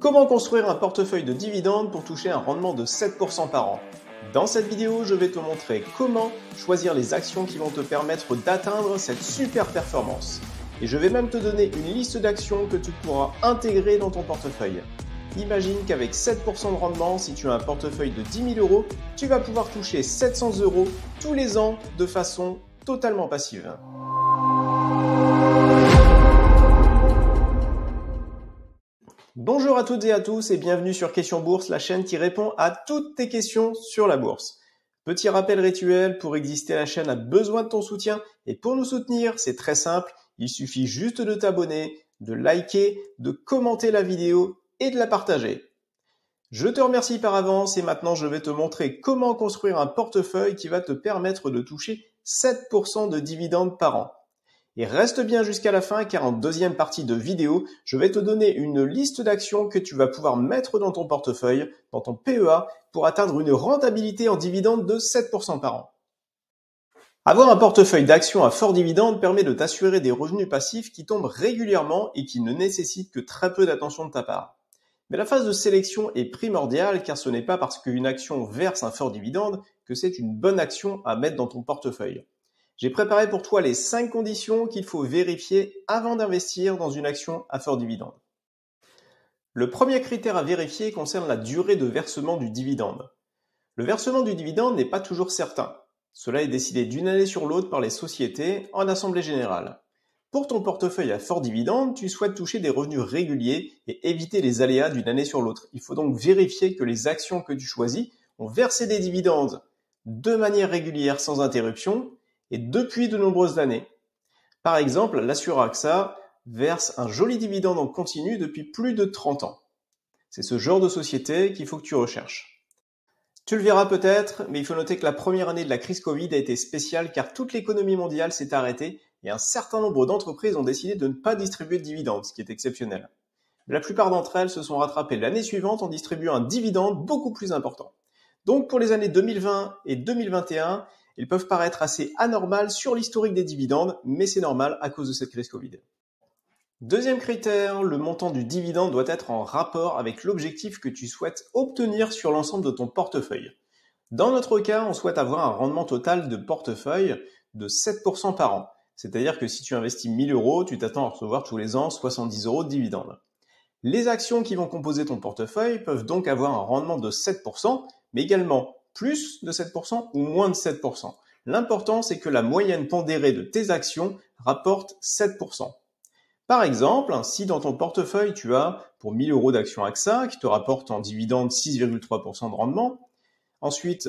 Comment construire un portefeuille de dividendes pour toucher un rendement de 7% par an Dans cette vidéo, je vais te montrer comment choisir les actions qui vont te permettre d'atteindre cette super performance. Et je vais même te donner une liste d'actions que tu pourras intégrer dans ton portefeuille. Imagine qu'avec 7% de rendement, si tu as un portefeuille de 10 000 euros, tu vas pouvoir toucher 700 euros tous les ans de façon totalement passive. Bonjour à toutes et à tous et bienvenue sur Question Bourse, la chaîne qui répond à toutes tes questions sur la bourse. Petit rappel rituel, pour exister la chaîne a besoin de ton soutien et pour nous soutenir, c'est très simple, il suffit juste de t'abonner, de liker, de commenter la vidéo et de la partager. Je te remercie par avance et maintenant je vais te montrer comment construire un portefeuille qui va te permettre de toucher 7% de dividendes par an. Et reste bien jusqu'à la fin car en deuxième partie de vidéo, je vais te donner une liste d'actions que tu vas pouvoir mettre dans ton portefeuille, dans ton PEA, pour atteindre une rentabilité en dividende de 7% par an. Avoir un portefeuille d'actions à fort dividende permet de t'assurer des revenus passifs qui tombent régulièrement et qui ne nécessitent que très peu d'attention de ta part. Mais la phase de sélection est primordiale car ce n'est pas parce qu'une action verse un fort dividende que c'est une bonne action à mettre dans ton portefeuille. J'ai préparé pour toi les 5 conditions qu'il faut vérifier avant d'investir dans une action à fort dividende. Le premier critère à vérifier concerne la durée de versement du dividende. Le versement du dividende n'est pas toujours certain. Cela est décidé d'une année sur l'autre par les sociétés en assemblée générale. Pour ton portefeuille à fort dividende, tu souhaites toucher des revenus réguliers et éviter les aléas d'une année sur l'autre. Il faut donc vérifier que les actions que tu choisis ont versé des dividendes de manière régulière sans interruption et depuis de nombreuses années. Par exemple, l'Assuraxa verse un joli dividende en continu depuis plus de 30 ans. C'est ce genre de société qu'il faut que tu recherches. Tu le verras peut-être, mais il faut noter que la première année de la crise Covid a été spéciale car toute l'économie mondiale s'est arrêtée et un certain nombre d'entreprises ont décidé de ne pas distribuer de dividendes, ce qui est exceptionnel. La plupart d'entre elles se sont rattrapées l'année suivante en distribuant un dividende beaucoup plus important. Donc pour les années 2020 et 2021, ils peuvent paraître assez anormales sur l'historique des dividendes, mais c'est normal à cause de cette crise Covid. Deuxième critère, le montant du dividende doit être en rapport avec l'objectif que tu souhaites obtenir sur l'ensemble de ton portefeuille. Dans notre cas, on souhaite avoir un rendement total de portefeuille de 7% par an. C'est-à-dire que si tu investis 1000 euros, tu t'attends à recevoir tous les ans 70 euros de dividendes. Les actions qui vont composer ton portefeuille peuvent donc avoir un rendement de 7%, mais également plus de 7% ou moins de 7%. L'important, c'est que la moyenne pondérée de tes actions rapporte 7%. Par exemple, si dans ton portefeuille, tu as pour 1000 euros d'actions AXA qui te rapporte en dividende 6,3% de rendement, ensuite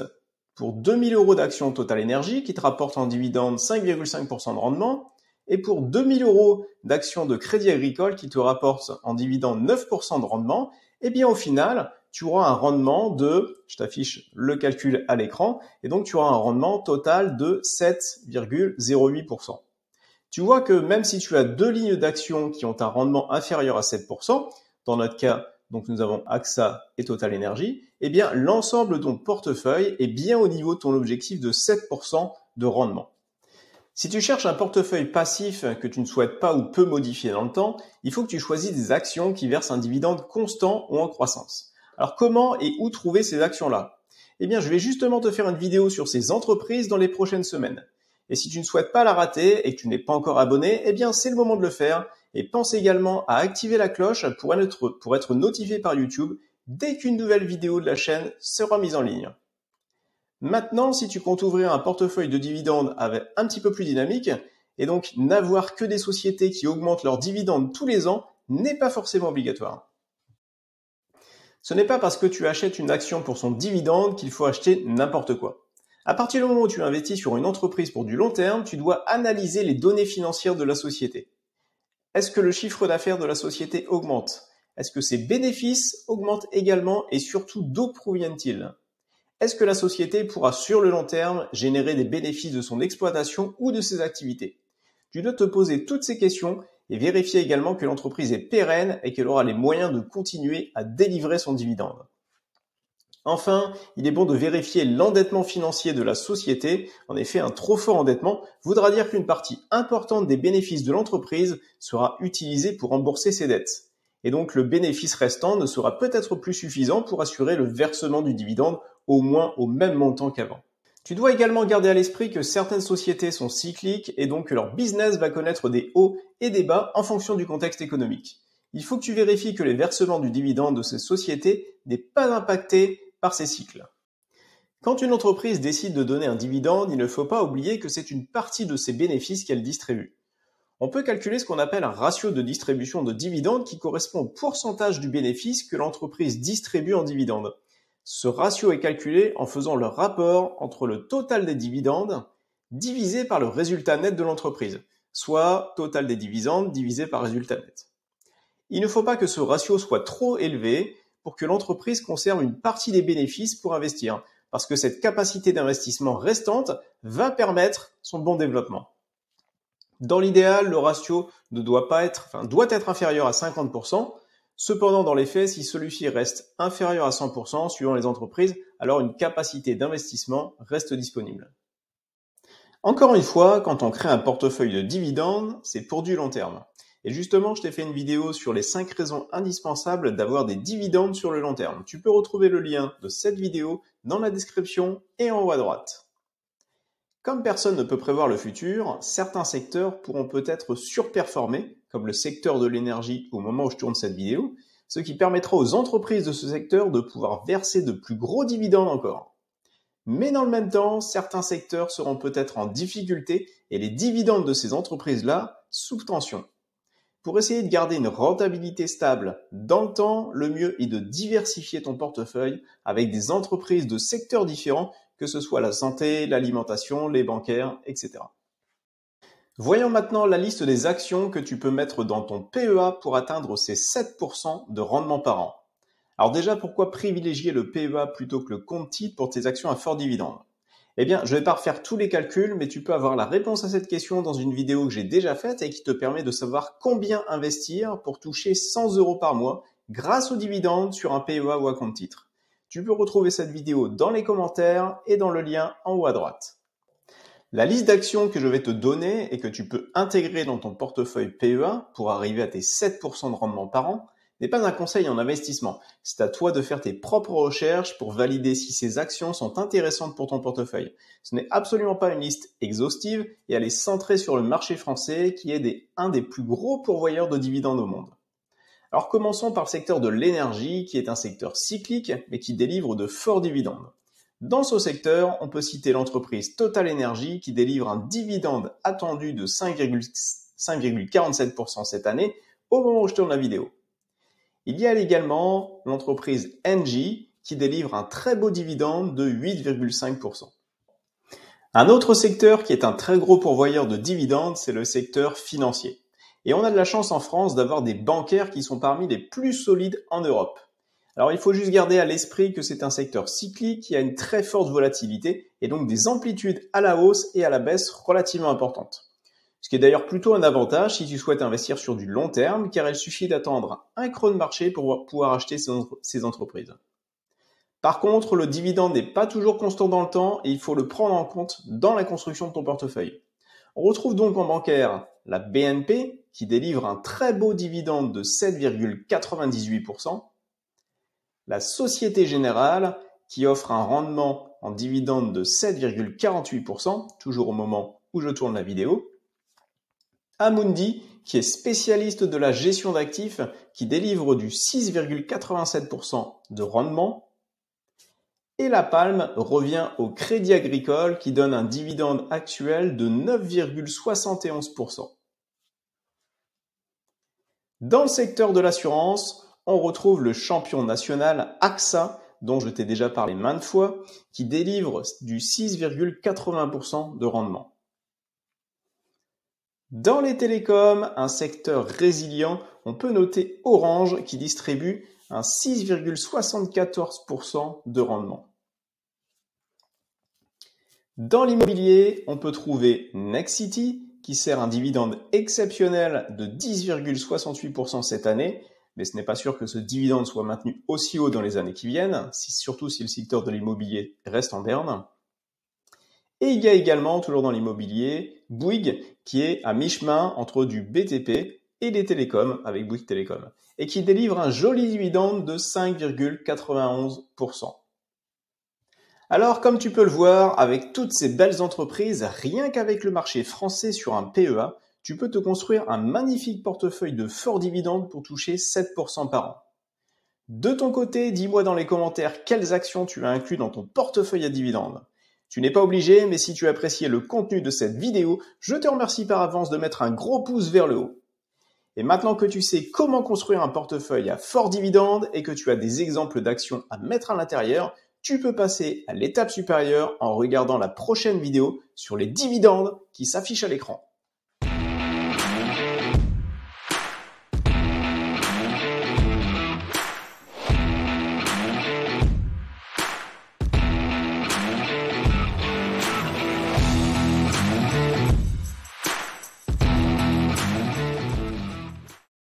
pour 2000 euros d'actions Total Energy qui te rapporte en dividende 5,5% de rendement, et pour 2000 euros d'actions de Crédit Agricole qui te rapporte en dividende 9% de rendement, eh bien au final, tu auras un rendement de, je t'affiche le calcul à l'écran, et donc tu auras un rendement total de 7,08%. Tu vois que même si tu as deux lignes d'action qui ont un rendement inférieur à 7%, dans notre cas, donc nous avons AXA et Total Energy, eh bien l'ensemble de ton portefeuille est bien au niveau de ton objectif de 7% de rendement. Si tu cherches un portefeuille passif que tu ne souhaites pas ou peu modifier dans le temps, il faut que tu choisisses des actions qui versent un dividende constant ou en croissance. Alors comment et où trouver ces actions-là Eh bien, je vais justement te faire une vidéo sur ces entreprises dans les prochaines semaines. Et si tu ne souhaites pas la rater et que tu n'es pas encore abonné, eh bien, c'est le moment de le faire. Et pense également à activer la cloche pour être, pour être notifié par YouTube dès qu'une nouvelle vidéo de la chaîne sera mise en ligne. Maintenant, si tu comptes ouvrir un portefeuille de dividendes avec un petit peu plus dynamique, et donc n'avoir que des sociétés qui augmentent leurs dividendes tous les ans, n'est pas forcément obligatoire. Ce n'est pas parce que tu achètes une action pour son dividende qu'il faut acheter n'importe quoi. À partir du moment où tu investis sur une entreprise pour du long terme, tu dois analyser les données financières de la société. Est-ce que le chiffre d'affaires de la société augmente Est-ce que ses bénéfices augmentent également et surtout d'où proviennent-ils Est-ce que la société pourra sur le long terme générer des bénéfices de son exploitation ou de ses activités Tu dois te poser toutes ces questions et vérifier également que l'entreprise est pérenne et qu'elle aura les moyens de continuer à délivrer son dividende. Enfin, il est bon de vérifier l'endettement financier de la société. En effet, un trop fort endettement voudra dire qu'une partie importante des bénéfices de l'entreprise sera utilisée pour rembourser ses dettes. Et donc le bénéfice restant ne sera peut-être plus suffisant pour assurer le versement du dividende au moins au même montant qu'avant. Tu dois également garder à l'esprit que certaines sociétés sont cycliques et donc que leur business va connaître des hauts et des bas en fonction du contexte économique. Il faut que tu vérifies que les versements du dividende de ces sociétés n'est pas impacté par ces cycles. Quand une entreprise décide de donner un dividende, il ne faut pas oublier que c'est une partie de ses bénéfices qu'elle distribue. On peut calculer ce qu'on appelle un ratio de distribution de dividendes qui correspond au pourcentage du bénéfice que l'entreprise distribue en dividende. Ce ratio est calculé en faisant le rapport entre le total des dividendes divisé par le résultat net de l'entreprise, soit total des dividendes divisé par résultat net. Il ne faut pas que ce ratio soit trop élevé pour que l'entreprise conserve une partie des bénéfices pour investir, parce que cette capacité d'investissement restante va permettre son bon développement. Dans l'idéal, le ratio ne doit pas être, doit être inférieur à 50%, Cependant, dans les faits, si celui-ci reste inférieur à 100% suivant les entreprises, alors une capacité d'investissement reste disponible. Encore une fois, quand on crée un portefeuille de dividendes, c'est pour du long terme. Et justement, je t'ai fait une vidéo sur les 5 raisons indispensables d'avoir des dividendes sur le long terme. Tu peux retrouver le lien de cette vidéo dans la description et en haut à droite. Comme personne ne peut prévoir le futur, certains secteurs pourront peut-être surperformer comme le secteur de l'énergie au moment où je tourne cette vidéo, ce qui permettra aux entreprises de ce secteur de pouvoir verser de plus gros dividendes encore. Mais dans le même temps, certains secteurs seront peut-être en difficulté et les dividendes de ces entreprises-là sous tension. Pour essayer de garder une rentabilité stable dans le temps, le mieux est de diversifier ton portefeuille avec des entreprises de secteurs différents, que ce soit la santé, l'alimentation, les bancaires, etc. Voyons maintenant la liste des actions que tu peux mettre dans ton PEA pour atteindre ces 7% de rendement par an. Alors déjà, pourquoi privilégier le PEA plutôt que le compte titre pour tes actions à fort dividende Eh bien, je ne vais pas refaire tous les calculs, mais tu peux avoir la réponse à cette question dans une vidéo que j'ai déjà faite et qui te permet de savoir combien investir pour toucher 100 euros par mois grâce aux dividendes sur un PEA ou un compte titre. Tu peux retrouver cette vidéo dans les commentaires et dans le lien en haut à droite. La liste d'actions que je vais te donner et que tu peux intégrer dans ton portefeuille PEA pour arriver à tes 7% de rendement par an n'est pas un conseil en investissement. C'est à toi de faire tes propres recherches pour valider si ces actions sont intéressantes pour ton portefeuille. Ce n'est absolument pas une liste exhaustive et elle est centrée sur le marché français qui est un des plus gros pourvoyeurs de dividendes au monde. Alors commençons par le secteur de l'énergie qui est un secteur cyclique mais qui délivre de forts dividendes. Dans ce secteur, on peut citer l'entreprise Total Energy qui délivre un dividende attendu de 5,47% cette année au moment où je tourne la vidéo. Il y a également l'entreprise Engie qui délivre un très beau dividende de 8,5%. Un autre secteur qui est un très gros pourvoyeur de dividendes, c'est le secteur financier. Et on a de la chance en France d'avoir des bancaires qui sont parmi les plus solides en Europe. Alors il faut juste garder à l'esprit que c'est un secteur cyclique qui a une très forte volatilité et donc des amplitudes à la hausse et à la baisse relativement importantes. Ce qui est d'ailleurs plutôt un avantage si tu souhaites investir sur du long terme car il suffit d'attendre un creux de marché pour pouvoir acheter ces entreprises. Par contre, le dividende n'est pas toujours constant dans le temps et il faut le prendre en compte dans la construction de ton portefeuille. On retrouve donc en bancaire la BNP qui délivre un très beau dividende de 7,98%, la Société Générale, qui offre un rendement en dividende de 7,48%, toujours au moment où je tourne la vidéo. Amundi, qui est spécialiste de la gestion d'actifs, qui délivre du 6,87% de rendement. Et La Palme revient au Crédit Agricole qui donne un dividende actuel de 9,71%. Dans le secteur de l'assurance, on retrouve le champion national AXA, dont je t'ai déjà parlé maintes fois, qui délivre du 6,80% de rendement. Dans les télécoms, un secteur résilient, on peut noter Orange qui distribue un 6,74% de rendement. Dans l'immobilier, on peut trouver Nexity qui sert un dividende exceptionnel de 10,68% cette année mais ce n'est pas sûr que ce dividende soit maintenu aussi haut dans les années qui viennent, surtout si le secteur de l'immobilier reste en berne. Et il y a également, toujours dans l'immobilier, Bouygues, qui est à mi-chemin entre du BTP et des télécoms, avec Bouygues Télécom, et qui délivre un joli dividende de 5,91%. Alors, comme tu peux le voir, avec toutes ces belles entreprises, rien qu'avec le marché français sur un PEA, tu peux te construire un magnifique portefeuille de forts dividendes pour toucher 7% par an. De ton côté, dis-moi dans les commentaires quelles actions tu as inclus dans ton portefeuille à dividendes. Tu n'es pas obligé, mais si tu apprécié le contenu de cette vidéo, je te remercie par avance de mettre un gros pouce vers le haut. Et maintenant que tu sais comment construire un portefeuille à forts dividendes et que tu as des exemples d'actions à mettre à l'intérieur, tu peux passer à l'étape supérieure en regardant la prochaine vidéo sur les dividendes qui s'affiche à l'écran.